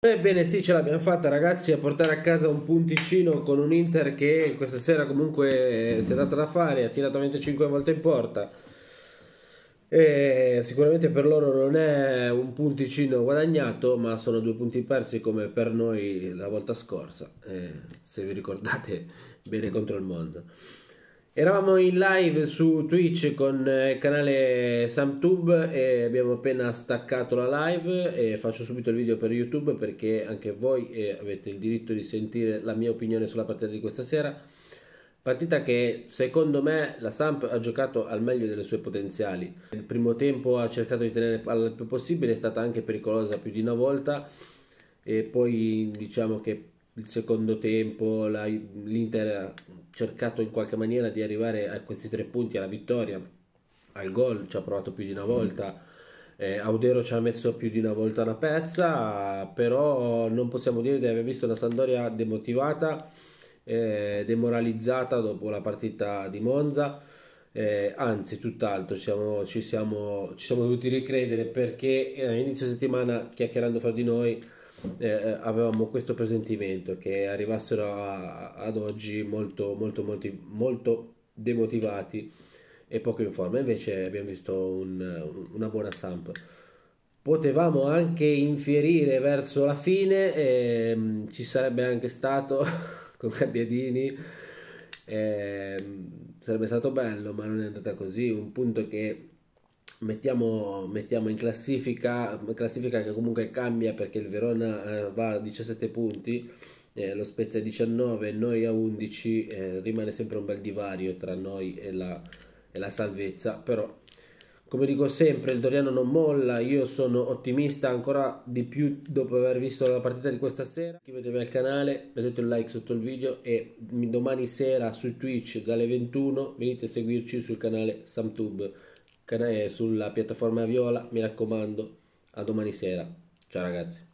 Ebbene sì, ce l'abbiamo fatta ragazzi a portare a casa un punticino con un Inter che questa sera comunque eh, si è data da fare, ha tirato 25 volte in porta. E sicuramente per loro non è un punticino guadagnato, ma sono due punti persi come per noi la volta scorsa, eh, se vi ricordate bene contro il Monza. Eravamo in live su Twitch con il eh, canale Samtube e abbiamo appena staccato la live e faccio subito il video per YouTube perché anche voi eh, avete il diritto di sentire la mia opinione sulla partita di questa sera. Partita che secondo me la Samp ha giocato al meglio delle sue potenziali. Il primo tempo ha cercato di tenere il più possibile, è stata anche pericolosa più di una volta e poi diciamo che il secondo tempo, la, l'Inter ha cercato in qualche maniera di arrivare a questi tre punti, alla vittoria, al gol, ci ha provato più di una volta. Eh, Audero ci ha messo più di una volta una pezza, però non possiamo dire di aver visto una Sandoria demotivata, eh, demoralizzata dopo la partita di Monza. Eh, anzi, tutt'altro, ci siamo, ci, siamo, ci siamo, dovuti ricredere perché eh, inizio settimana, chiacchierando fra di noi, eh, eh, avevamo questo presentimento che arrivassero a, ad oggi molto, molto, molto, molto demotivati e poco in forma. Invece abbiamo visto un, una buona stampa. Potevamo anche infierire verso la fine, e, ehm, ci sarebbe anche stato con Gabbiadini. E, ehm, sarebbe stato bello, ma non è andata così. Un punto che Mettiamo, mettiamo, in classifica, classifica che comunque cambia perché il Verona eh, va a 17 punti, eh, lo Spezia a 19, noi a 11, eh, rimane sempre un bel divario tra noi e la, e la, salvezza, però come dico sempre il Doriano non molla, io sono ottimista ancora di più dopo aver visto la partita di questa sera, iscrivetevi al canale, mettete un like sotto il video e domani sera su Twitch dalle 21 venite a seguirci sul canale Samtube sulla piattaforma Viola, mi raccomando, a domani sera. Ciao ragazzi.